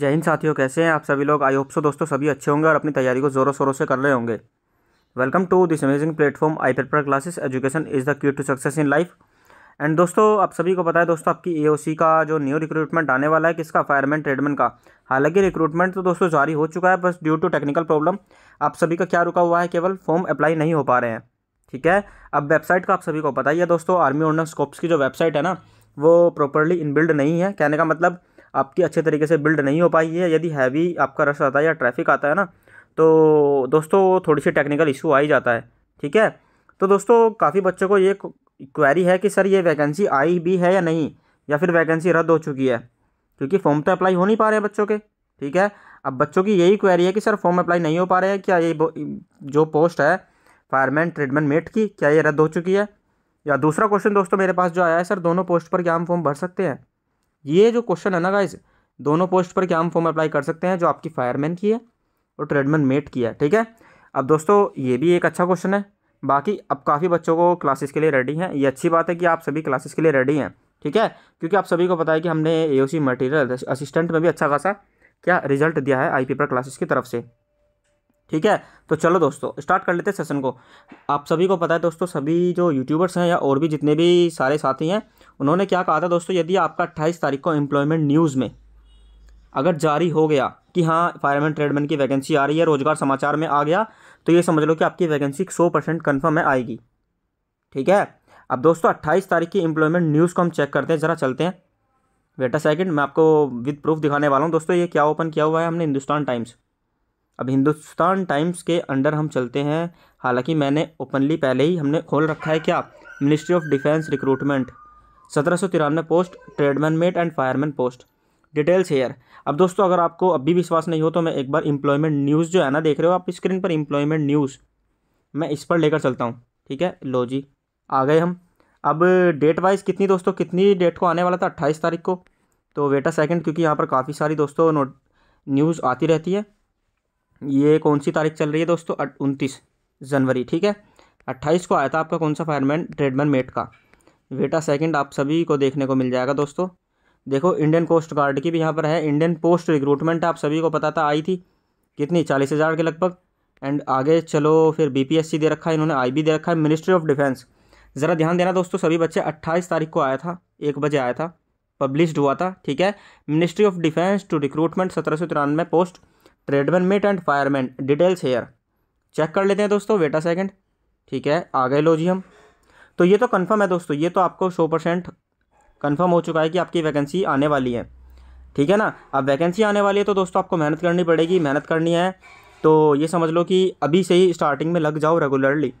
जय हिंद साथियों कैसे हैं आप सभी लोग आई होप सो दोस्तों सभी अच्छे होंगे और अपनी तैयारी को ज़ोरों शोरों से कर रहे होंगे welcome to this amazing platform I paper classes education is the key to success in life and दोस्तों आप सभी को पता है दोस्तों आपकी एओसी का जो न्यू रिक्रूटमेंट आने वाला है किसका फायरमैन ट्रेडमैन का हालांकि रिक्रूटमेंट तो दोस्तों जारी हो चुका है बस ड्यू टू टेक्निकल प्रॉब्लम आप सभी का क्या रुका हुआ है केवल फॉर्म अप्लाई नहीं हो पा रहे हैं ठीक है अब वेबसाइट का आप सभी को पता ही है दोस्तों आर्मी ऑर्डर स्कोप्स की जो वेबसाइट है ना वो प्रॉपरली इनबिल्ड नहीं है कहने का मतलब आपकी अच्छे तरीके से बिल्ड नहीं हो पाई है यदि हैवी आपका रश आता है या ट्रैफिक आता है ना तो दोस्तों थोड़ी सी टेक्निकल इशू आ ही जाता है ठीक है तो दोस्तों काफ़ी बच्चों को ये क्वेरी है कि सर ये वैकेंसी आई भी है या नहीं या फिर वैकेंसी रद्द हो चुकी है क्योंकि फॉर्म तो अप्लाई हो नहीं पा रहे हैं बच्चों के ठीक है अब बच्चों की यही क्वेरी है कि सर फॉर्म अप्लाई नहीं हो पा रहे हैं क्या ये जो पोस्ट है फायरमैन ट्रीटमेंट मेट की क्या ये रद्द हो चुकी है या दूसरा क्वेश्चन दोस्तों मेरे पास जो आया है सर दोनों पोस्ट पर क्या हम फॉर्म भर सकते हैं ये जो क्वेश्चन है ना गाइज़ दोनों पोस्ट पर क्या हम फॉर्म अप्लाई कर सकते हैं जो आपकी फायरमैन की है और ट्रेडमैन मेट की है ठीक है अब दोस्तों ये भी एक अच्छा क्वेश्चन है बाकी अब काफ़ी बच्चों को क्लासेस के लिए रेडी हैं ये अच्छी बात है कि आप सभी क्लासेस के लिए रेडी हैं ठीक है क्योंकि आप सभी को पता है कि हमने ए मटेरियल असिस्टेंट में भी अच्छा खासा क्या रिजल्ट दिया है आई पेपर क्लासेस की तरफ से ठीक है तो चलो दोस्तों स्टार्ट कर लेते हैं सेशन को आप सभी को पता है दोस्तों सभी जो यूट्यूबर्स हैं या और भी जितने भी सारे साथी हैं उन्होंने क्या कहा था दोस्तों यदि आपका अट्ठाईस तारीख को एम्प्लॉयमेंट न्यूज़ में अगर जारी हो गया कि हाँ फायरमैन ट्रेडमैन की वैकेंसी आ रही है रोज़गार समाचार में आ गया तो ये समझ लो कि आपकी वैकेंसी सौ परसेंट कन्फर्म है आएगी ठीक है अब दोस्तों अट्ठाईस तारीख की एम्प्लॉयमेंट न्यूज़ को हम चेक करते हैं ज़रा चलते हैं वेटा सेकेंड मैं आपको विद प्रूफ दिखाने वाला हूँ दोस्तों ये क्या ओपन किया हुआ है हमने हिंदुस्तान टाइम्स अब हिंदुस्तान टाइम्स के अंडर हम चलते हैं हालांकि मैंने ओपनली पहले ही हमने खोल रखा है क्या मिनिस्ट्री ऑफ डिफेंस रिक्रूटमेंट सत्रह सौ तिरानवे post tradesman mate and fireman post details here अब दोस्तों अगर आपको अभी विश्वास नहीं हो तो मैं एक बार एम्प्लॉयमेंट न्यूज़ जो है ना देख रहे हो आप स्क्रीन पर इम्प्लॉयमेंट न्यूज़ मैं इस पर लेकर चलता हूँ ठीक है लो जी आ गए हम अब डेट वाइज कितनी दोस्तों कितनी डेट को आने वाला था अट्ठाईस तारीख को तो वेटा सेकंड क्योंकि यहाँ पर काफ़ी सारी दोस्तों नोट न्यूज़ आती रहती है ये कौन सी तारीख चल रही है दोस्तों उनतीस जनवरी ठीक है अट्ठाईस को आया था आपका कौन सा फायरमैन ट्रेडमैन मेट का वेटा सेकंड आप सभी को देखने को मिल जाएगा दोस्तों देखो इंडियन कोस्ट गार्ड की भी यहाँ पर है इंडियन पोस्ट रिक्रूटमेंट आप सभी को पता था आई थी कितनी चालीस हज़ार के लगभग एंड आगे चलो फिर बीपीएससी दे रखा है इन्होंने आईबी दे रखा है मिनिस्ट्री ऑफ डिफेंस ज़रा ध्यान देना दोस्तों सभी बच्चे अट्ठाईस तारीख को आया था एक बजे आया था पब्लिश हुआ था ठीक है ministry of defence to recruitment सत्रह सौ तिरानवे post tradesman mate and fireman details here check कर लेते हैं दोस्तों वेटा सेकेंड ठीक है आ गए लो जी हम तो ये तो कन्फर्म है दोस्तों ये तो आपको सौ परसेंट कन्फर्म हो चुका है कि आपकी वैकेंसी आने वाली है ठीक है ना अब वैकेंसी आने वाली है तो दोस्तों आपको मेहनत करनी पड़ेगी मेहनत करनी है तो ये समझ लो कि अभी से ही स्टार्टिंग में लग जाओ रेगुलरली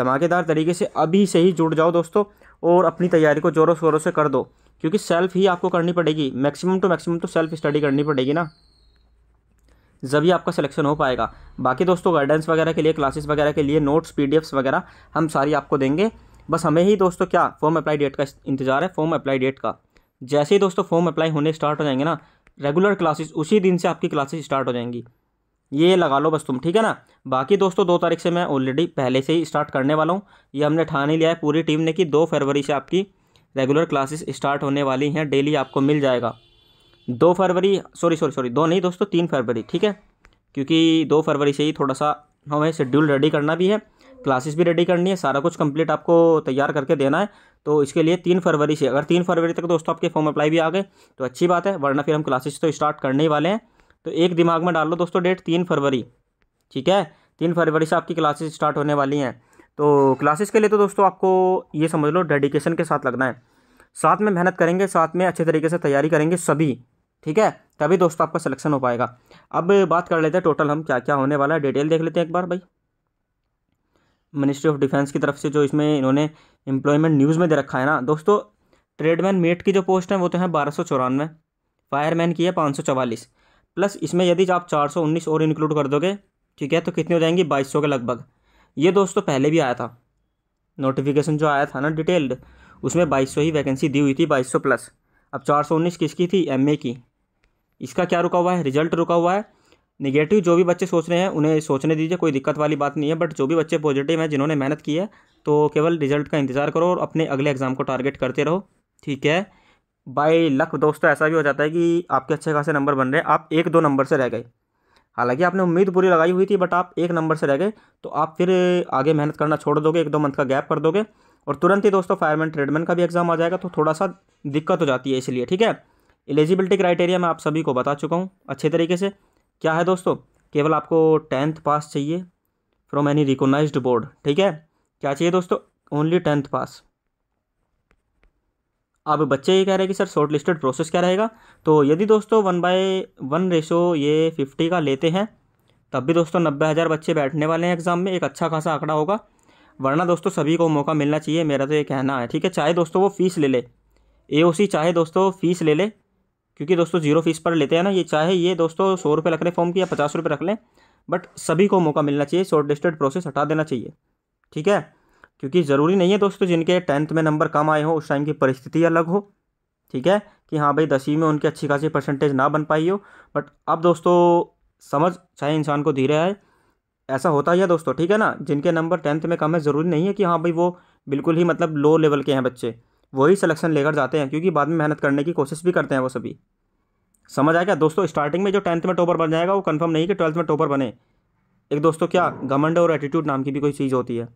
धमाकेदार तरीके से अभी से ही जुड़ जाओ दोस्तों और अपनी तैयारी को ज़ोरों शोरों से कर दो क्योंकि सेल्फ़ ही आपको करनी पड़ेगी मैक्सिमम टू मैक्सिमम तो सेल्फ़ स्टडी करनी पड़ेगी ना जब ही आपका सिलेक्शन हो पाएगा बाकी दोस्तों गाइडेंस वगैरह के लिए क्लासेस वगैरह के लिए नोट्स पीडीएफ्स वगैरह हम सारी आपको देंगे बस हमें ही दोस्तों क्या फॉर्म अप्लाई डेट का इंतजार है फॉर्म अप्लाई डेट का जैसे ही दोस्तों फॉर्म अप्लाई होने स्टार्ट हो जाएंगे ना रेगुलर क्लासेस उसी दिन से आपकी क्लासेस स्टार्ट हो जाएंगी ये लगा लो बस तुम ठीक है ना बाकी दोस्तों दो तारीख से मैं ऑलरेडी पहले से ही स्टार्ट करने वाला हूँ ये हमने ठाने लिया है पूरी टीम ने कि दो फरवरी से आपकी रेगुलर क्लासेस स्टार्ट होने वाली हैं डेली आपको मिल जाएगा दो फरवरी सॉरी सॉरी सॉरी दो नहीं दोस्तों तीन फरवरी ठीक है क्योंकि दो फरवरी से ही थोड़ा सा हमें शेड्यूल रेडी करना भी है क्लासेस भी रेडी करनी है सारा कुछ कंप्लीट आपको तैयार करके देना है तो इसके लिए तीन फरवरी से अगर तीन फरवरी तक दोस्तों आपके फॉर्म अप्लाई भी आ गए तो अच्छी बात है वरना फिर हम क्लासेस तो स्टार्ट करने ही वाले हैं तो एक दिमाग में डाल लो दोस्तों डेट तीन फरवरी ठीक है तीन फरवरी से आपकी क्लासेस स्टार्ट होने वाली हैं तो क्लासेस के लिए तो दोस्तों आपको ये समझ लो डेडिकेशन के साथ लगना है साथ में मेहनत करेंगे साथ में अच्छे तरीके से तैयारी करेंगे सभी ठीक है तभी दोस्तों आपका सिलेक्शन हो पाएगा अब बात कर लेते हैं टोटल हम क्या क्या होने वाला है डिटेल देख लेते हैं एक बार भाई मिनिस्ट्री ऑफ डिफेंस की तरफ से जो इसमें इन्होंने एम्प्लॉयमेंट न्यूज़ में दे रखा है ना दोस्तों ट्रेडमैन मेट की जो पोस्ट है वो तो है बारह सौ चौरानवे फायरमैन की है पाँच सौ चवालीस प्लस इसमें यदि आप चार सौ उन्नीस और इंक्लूड कर दोगे ठीक है तो कितनी हो जाएंगी बाईस सौ के लगभग ये दोस्तों पहले भी आया था नोटिफिकेशन जो आया था ना डिटेल्ड उसमें बाईस सौ ही वैकेंसी दी हुई थी बाईस सौ प्लस अब चार सौ उन्नीस किसकी थी एम की इसका क्या रुका हुआ है रिजल्ट रुका हुआ है निगेटिव जो भी बच्चे सोच रहे हैं उन्हें सोचने दीजिए कोई दिक्कत वाली बात नहीं है बट जो भी बच्चे पॉजिटिव हैं जिन्होंने मेहनत की है तो केवल रिजल्ट का इंतज़ार करो और अपने अगले एग्ज़ाम को टारगेट करते रहो ठीक है बाय लक दोस्तों ऐसा भी हो जाता है कि आपके अच्छे खासे नंबर बन रहे हैं आप एक दो नंबर से रह गए हालांकि आपने उम्मीद पूरी लगाई हुई थी बट आप एक नंबर से रह गए तो आप फिर आगे मेहनत करना छोड़ दोगे एक दो मंथ का गैप कर दोगे और तुरंत ही दोस्तों फायरमैन ट्रेडमैन का भी एग्ज़ाम आ जाएगा तो थोड़ा सा दिक्कत हो जाती है इसलिए ठीक है एलिजिबिलिटी क्राइटेरिया मैं आप सभी को बता चुका हूँ अच्छे तरीके से क्या है दोस्तों केवल आपको टेंथ पास चाहिए फ्रॉम एनी रिकोगनाइज बोर्ड ठीक है क्या चाहिए दोस्तों ओनली टेंथ पास अब बच्चे ये कह रहे हैं कि सर शॉर्ट लिस्टेड प्रोसेस क्या रहेगा तो यदि दोस्तों वन बाय वन रेशो ये फिफ्टी का लेते हैं तब भी दोस्तों नब्बे हज़ार बच्चे बैठने वाले हैं एग्ज़ाम में एक अच्छा खासा आंकड़ा होगा वरना दोस्तों सभी को मौका मिलना चाहिए मेरा तो ये कहना है ठीक है चाहे दोस्तों वो फ़ीस ले ले ए चाहे दोस्तों फ़ीस ले ले क्योंकि दोस्तों जीरो फीस पर लेते हैं ना ये चाहे ये दोस्तों सौ रुपये रख लें फॉर्म की या पचास रुपये रख लें बट सभी को मौका मिलना चाहिए शॉर्ट लिस्टेड प्रोसेस हटा देना चाहिए ठीक है क्योंकि ज़रूरी नहीं है दोस्तों जिनके टेंथ में नंबर कम आए हो उस टाइम की परिस्थिति अलग हो ठीक है कि हाँ भाई दसवीं में उनकी अच्छी खासी परसेंटेज ना बन पाई हो बट अब दोस्तों समझ चाहे इंसान को धीरे आए ऐसा होता ही है दोस्तों ठीक है ना जिनके नंबर टेंथ में कम है ज़रूरी नहीं है कि हाँ भाई वो बिल्कुल ही मतलब लो लेवल के हैं बच्चे वही सिलेक्शन लेकर जाते हैं क्योंकि बाद में मेहनत करने की कोशिश भी करते हैं वो सभी समझ आएगा दोस्तों स्टार्टिंग में जो टेंथ में टॉपर बन जाएगा वो कंफर्म नहीं कि ट्वेल्थ में टॉपर बने एक दोस्तों क्या घमंड और एटीट्यूड नाम की भी कोई चीज़ होती है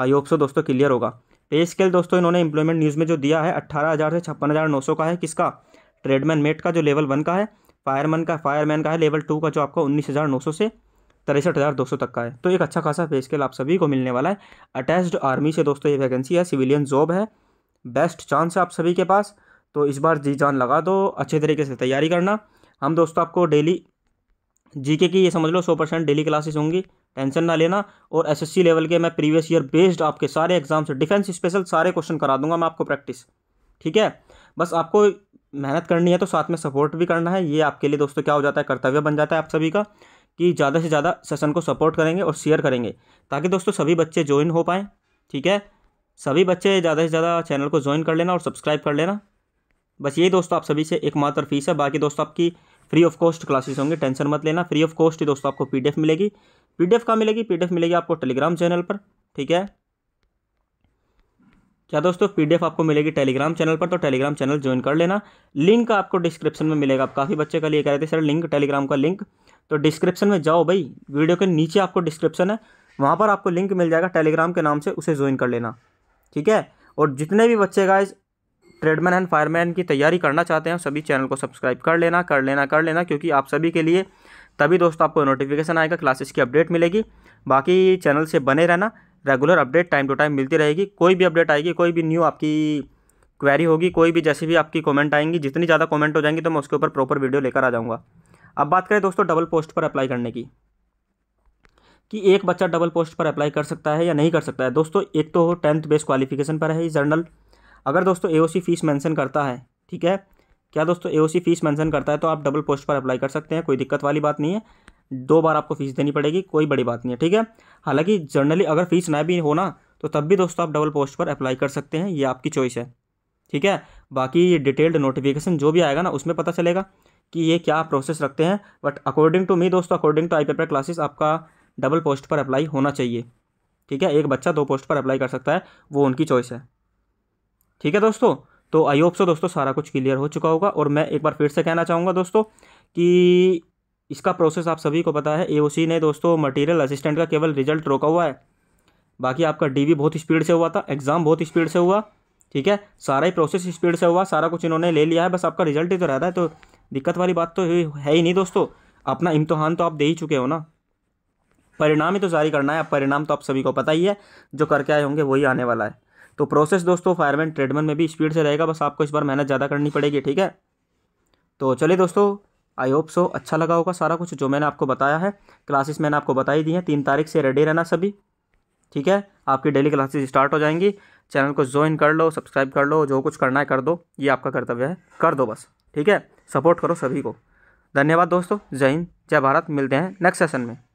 आई होप सो दोस्तों क्लियर होगा पे स्केल दोस्तों इन्होंने इंप्लॉयमेंट न्यूज़ में जो दिया है अट्ठारह हज़ार से छप्पन हज़ार नौ सौ का है किसका ट्रेडमैन मेट का जो लेवल वन का है फायरमैन का फायरमैन का है लेवल टू का जो आपका उन्नीस हज़ार नौ सौ से तिरसठ हज़ार दो सौ तक का है तो एक अच्छा खासा पे स्केल आप सभी को मिलने वाला है अटैच्ड आर्मी से दोस्तों ये वैकेंसी है सिविलियन जॉब है बेस्ट चांस है आप सभी के पास तो इस बार जी जान लगा दो अच्छे तरीके से तैयारी करना हम दोस्तों आपको डेली जीके की ये समझ लो सौ परसेंट डेली क्लासेस होंगी टेंशन ना लेना और एसएससी लेवल के मैं प्रीवियस ईयर बेस्ड आपके सारे एग्जाम्स डिफेंस स्पेशल सारे क्वेश्चन करा दूंगा मैं आपको प्रैक्टिस ठीक है बस आपको मेहनत करनी है तो साथ में सपोर्ट भी करना है ये आपके लिए दोस्तों क्या हो जाता है कर्तव्य बन जाता है आप सभी का कि ज़्यादा से ज़्यादा सेशन को सपोर्ट करेंगे और शेयर करेंगे ताकि दोस्तों सभी बच्चे ज्वाइन हो पाएँ ठीक है सभी बच्चे ज़्यादा से ज़्यादा चैनल को ज्वाइन कर लेना और सब्सक्राइब कर लेना बस ये दोस्तों आप सभी से एकमात्र फीस है बाकी दोस्तों आपकी फ्री ऑफ कॉस्ट क्लासेस होंगे टेंशन मत लेना फ्री ऑफ कॉस्ट ही दोस्तों आपको पीडीएफ मिलेगी पीडीएफ का मिलेगी पीडीएफ मिलेगी आपको टेलीग्राम चैनल पर ठीक है क्या दोस्तों पीडीएफ आपको मिलेगी टेलीग्राम चैनल पर तो टेलीग्राम चैनल ज्वाइन कर लेना लिंक आपको डिस्क्रिप्शन में मिलेगा आप काफ़ी बच्चे का लिए कह रहे थे सर लिंक टेलीग्राम का लिंक तो डिस्क्रिप्शन में जाओ भाई वीडियो के नीचे आपको डिस्क्रिप्शन है वहाँ पर आपको लिंक मिल जाएगा टेलीग्राम के नाम से उसे ज्वाइन कर लेना ठीक है और जितने भी बच्चे गाइज ट्रेडमैन एंड फायरमैन की तैयारी करना चाहते हैं सभी चैनल को सब्सक्राइब कर लेना कर लेना कर लेना क्योंकि आप सभी के लिए तभी दोस्तों आपको नोटिफिकेशन आएगा क्लासेस की अपडेट मिलेगी बाकी चैनल से बने रहना regular update time to time मिलती रहेगी कोई भी अपडेट आएगी कोई भी न्यू आपकी क्वेरी होगी कोई भी जैसे भी आपकी कमेंट आएंगी जितनी ज़्यादा कमेंट हो जाएंगी तो मैं उसके ऊपर प्रॉपर वीडियो लेकर आ जाऊँगा अब बात करें दोस्तों डबल पोस्ट पर अप्लाई करने की कि एक बच्चा डबल पोस्ट पर अप्लाई कर सकता है या नहीं कर सकता है दोस्तों एक तो टेंथ बेस क्वालिफिकेशन पर है ये जर्नल अगर दोस्तों ए फीस मैंसन करता है ठीक है क्या दोस्तों ए फीस मैंसन करता है तो आप डबल पोस्ट पर अप्लाई कर सकते हैं कोई दिक्कत वाली बात नहीं है दो बार आपको फीस देनी पड़ेगी कोई बड़ी बात नहीं है ठीक है हालांकि जनरली अगर फीस ना भी हो ना तो तब भी दोस्तों आप डबल पोस्ट पर अप्लाई कर सकते हैं ये आपकी चॉइस है ठीक है बाकी ये डिटेल्ड नोटिफिकेशन जो भी आएगा ना उसमें पता चलेगा कि ये क्या प्रोसेस रखते हैं बट अकॉर्डिंग टू मी दोस्तों according to I paper classes आपका डबल पोस्ट पर अप्लाई होना चाहिए ठीक है एक बच्चा दो पोस्ट पर अप्लाई कर सकता है वो उनकी चॉइस है ठीक है दोस्तों तो आई होप सो दोस्तों सारा कुछ क्लियर हो चुका होगा और मैं एक बार फिर से कहना चाहूँगा दोस्तों कि इसका प्रोसेस आप सभी को पता है ए ने दोस्तों मटेरियल असिस्टेंट का केवल रिजल्ट रोका हुआ है बाकी आपका डी बहुत स्पीड से हुआ था एग्ज़ाम बहुत स्पीड से हुआ ठीक है सारा ही प्रोसेस स्पीड से हुआ सारा कुछ इन्होंने ले लिया है बस आपका रिजल्ट ही तो रहता है तो दिक्कत वाली बात तो है ही नहीं दोस्तों अपना इम्तहान तो आप दे ही चुके हो ना परिणाम ही तो जारी करना है परिणाम तो आप सभी को पता ही है जो करके आए होंगे वही आने वाला है तो प्रोसेस दोस्तों फायरमैन ट्रेडमैन में भी स्पीड से रहेगा बस आपको इस बार मेहनत ज़्यादा करनी पड़ेगी ठीक है तो चलिए दोस्तों आई होप सो अच्छा लगा होगा सारा कुछ जो मैंने आपको बताया है क्लासेस मैंने आपको बताई दी हैं तीन तारीख से रेडी रहना सभी ठीक है आपकी डेली क्लासेस स्टार्ट हो जाएंगी चैनल को ज्वाइन कर लो सब्सक्राइब कर लो जो कुछ करना है कर दो ये आपका कर्तव्य है कर दो बस ठीक है सपोर्ट करो सभी को धन्यवाद दोस्तों जय हिंद जय भारत मिलते हैं नेक्स्ट सेशन में